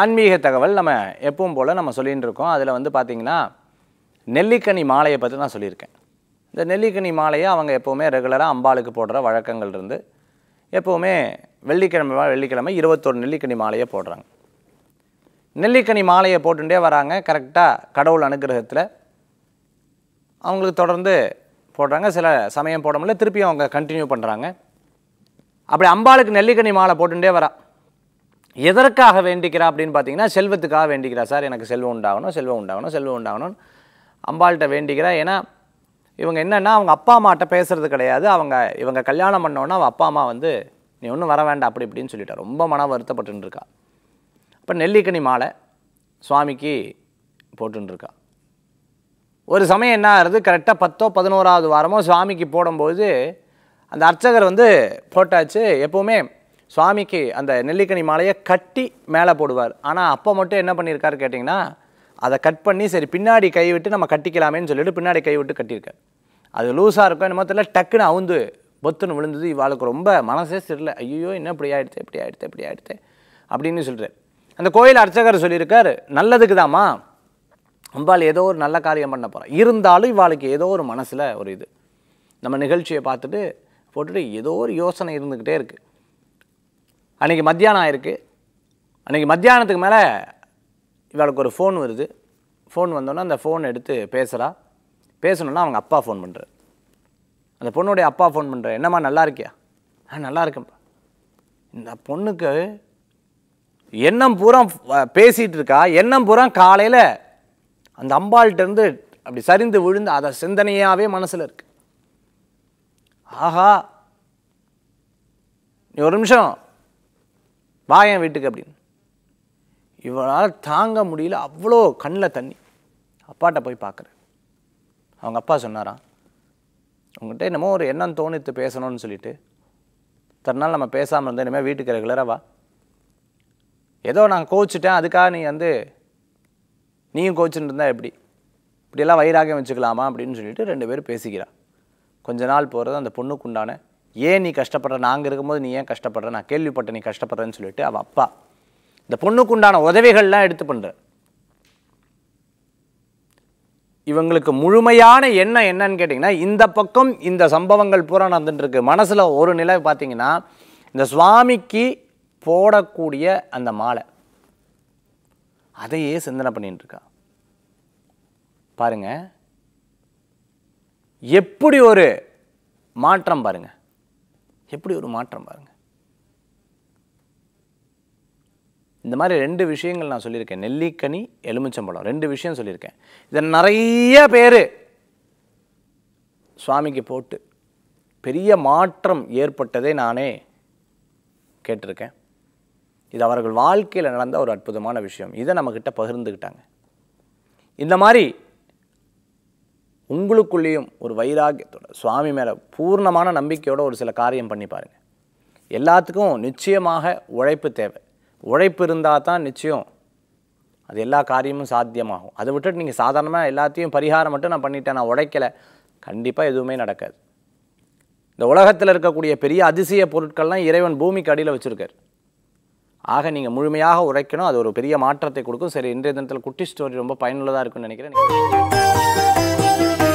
ஆன்மீக தகவல் நம்ம எப்பவும் போல் நம்ம சொல்லிகிட்டு இருக்கோம் அதில் வந்து பார்த்திங்கன்னா நெல்லிக்கனி மாலையை பற்றி நான் சொல்லியிருக்கேன் இந்த நெல்லிக்கனி மாலையை அவங்க எப்போவுமே ரெகுலராக அம்பாளுக்கு போடுற வழக்கங்கள் இருந்து எப்போவுமே வெள்ளிக்கிழமை வெள்ளிக்கிழமை இருபத்தோரு நெல்லிக்கனி மாலையை போடுறாங்க நெல்லிக்கனி மாலையை போட்டுகிட்டே வராங்க கரெக்டாக கடவுள் அனுகிரகத்தில் அவங்களுக்கு தொடர்ந்து போடுறாங்க சில சமயம் போட முடியல திருப்பியும் அவங்க கண்டினியூ பண்ணுறாங்க அப்படி அம்பாளுக்கு நெல்லிக்கனி மாலை போட்டுகிட்டே வரான் எதற்காக வேண்டிக்கிறா அப்படின்னு பார்த்தீங்கன்னா செல்வத்துக்காக வேண்டிக்கிறா சார் எனக்கு செல்வம் உண்டாகணும் செல்வம் உண்டாகணும் செல்வம் உண்டாகணும் அம்பாள்கிட்ட வேண்டிக்கிறா ஏன்னா இவங்க என்னென்னா அவங்க அப்பா அம்மாட்ட பேசுகிறது கிடையாது அவங்க இவங்க கல்யாணம் பண்ணோன்னா அவள் அப்பா அம்மா வந்து நீ ஒன்றும் வர வேண்டாம் அப்படி இப்படின்னு சொல்லிட்டா ரொம்ப மன வருத்தப்பட்டுருக்கா அப்போ நெல்லிக்கனி மாலை சுவாமிக்கு போட்டுருக்கா ஒரு சமயம் என்ன ஆகுது கரெக்டாக பத்தோ பதினோராவது வாரமோ சுவாமிக்கு போடும்போது அந்த அர்ச்சகர் வந்து போட்டாச்சு எப்போவுமே சுவாமிக்கு அந்த நெல்லிக்கனி மாலையை கட்டி மேலே போடுவார் ஆனால் அப்போ மட்டும் என்ன பண்ணியிருக்காரு கேட்டிங்கன்னா அதை கட் பண்ணி சரி பின்னாடி கைவிட்டு நம்ம கட்டிக்கலாமேன்னு சொல்லிட்டு பின்னாடி கைவிட்டு கட்டியிருக்காரு அது லூஸாக இருக்கும் என்னமோ தெரியல டக்குன்னு அவுந்து பொத்துன்னு விழுந்தது இவாளுக்கு ரொம்ப மனசே சரியில்ல ஐயோ என்ன இப்படி ஆகிடுச்சு இப்படி ஆகிடுச்சு இப்படி ஆகிடுச்சு அப்படின்னு சொல்கிறார் அந்த கோயில் அர்ச்சகர் சொல்லியிருக்கார் நல்லதுக்கு தாம்மா அம்பாள் ஏதோ ஒரு நல்ல காரியம் பண்ண போகிறான் இருந்தாலும் இவாளுக்கு ஏதோ ஒரு மனசில் ஒரு இது நம்ம நிகழ்ச்சியை பார்த்துட்டு போட்டுட்டு ஏதோ ஒரு யோசனை இருந்துக்கிட்டே இருக்குது அன்றைக்கி மத்தியானம் ஆயிருக்கு அன்றைக்கி மத்தியானத்துக்கு மேலே இவளுக்கு ஒரு ஃபோன் வருது ஃபோன் வந்தோன்னே அந்த ஃபோன் எடுத்து பேசுகிறா பேசணுன்னா அவங்க அப்பா ஃபோன் பண்ணுற அந்த பொண்ணுடைய அப்பா ஃபோன் பண்ணுற என்னம்மா நல்லா இருக்கியா ஆ நல்லா இருக்கேன்ப்பா இந்த பொண்ணுக்கு எண்ணம் பூரா பேசிகிட்டு இருக்கா எண்ணம் பூரா காலையில் அந்த அம்பாள்கிட்டருந்து அப்படி சரிந்து விழுந்து அதை சிந்தனையாகவே மனசில் இருக்கு ஆஹா நீ ஒரு நிமிஷம் வா என் வீட்டுக்கு அப்படின்னு இவனால் தாங்க முடியல அவ்வளோ கண்ணில் தண்ணி அப்பாட்ட போய் பார்க்குறேன் அவங்க அப்பா சொன்னாரா உங்கள்கிட்ட என்னமோ ஒரு எண்ணம் தோணித்து பேசணும்னு சொல்லிட்டு தன்னால் நம்ம பேசாமல் இருந்தால் இனிமேல் வீட்டுக்கு ரெகுலராக வா ஏதோ நான் கோச்சிட்டேன் அதுக்காக நீ வந்து நீயும் கோச்சுன்னு இருந்தால் எப்படி இப்படியெல்லாம் வைராகியம் வச்சுக்கலாமா அப்படின்னு சொல்லிட்டு ரெண்டு பேரும் பேசிக்கிறான் கொஞ்ச நாள் போகிறது அந்த பொண்ணுக்கு உண்டான ஏன் நீ கஷ்டப்படுற நாங்கள் இருக்கும்போது நீ ஏன் கஷ்டப்படுற நான் கேள்விப்பட்ட நீ கஷ்டப்படுறேன்னு சொல்லிட்டு அவள் அப்பா இந்த பொண்ணுக்கு உண்டான உதவிகள்லாம் எடுத்து பண்ணுற இவங்களுக்கு முழுமையான எண்ணம் என்னன்னு கேட்டிங்கன்னா இந்த பக்கம் இந்த சம்பவங்கள் பூரா நடந்துட்டுருக்கு மனசில் ஒரு நிலை பார்த்தீங்கன்னா இந்த சுவாமிக்கு போடக்கூடிய அந்த மாலை அதையே சிந்தனை பண்ணிகிட்டு இருக்கா பாருங்க எப்படி ஒரு மாற்றம் பாருங்கள் எப்படி ஒரு மாற்றம் பாருங்கள் இந்த மாதிரி ரெண்டு விஷயங்கள் நான் சொல்லியிருக்கேன் நெல்லிக்கனி எலுமிச்சம்பழம் ரெண்டு விஷயம் சொல்லியிருக்கேன் இதை நிறைய பேர் சுவாமிக்கு போட்டு பெரிய மாற்றம் ஏற்பட்டதே நானே கேட்டிருக்கேன் இது அவர்கள் வாழ்க்கையில் நடந்த ஒரு அற்புதமான விஷயம் இதை நம்மக்கிட்ட பகிர்ந்துக்கிட்டாங்க இந்த மாதிரி உங்களுக்குள்ளேயும் ஒரு வைராக்கியத்தோட சுவாமி மேலே பூர்ணமான நம்பிக்கையோடு ஒரு சில காரியம் பண்ணி பாருங்கள் எல்லாத்துக்கும் நிச்சயமாக உழைப்பு தேவை உழைப்பு இருந்தால் தான் நிச்சயம் அது எல்லா காரியமும் சாத்தியமாகும் அதை விட்டுட்டு நீங்கள் சாதாரணமாக எல்லாத்தையும் பரிகாரம் மட்டும் நான் பண்ணிட்டேன் நான் உழைக்கலை கண்டிப்பாக எதுவுமே நடக்காது இந்த உலகத்தில் இருக்கக்கூடிய பெரிய அதிசய பொருட்கள்லாம் இறைவன் பூமிக்கு அடியில் வச்சுருக்கார் ஆக நீங்கள் முழுமையாக உரைக்கணும் அது ஒரு பெரிய மாற்றத்தை கொடுக்கும் சரி இன்றைய தினத்தில் குட்டி ஸ்டோரி ரொம்ப பயனுள்ளதாக இருக்குன்னு நினைக்கிறேன்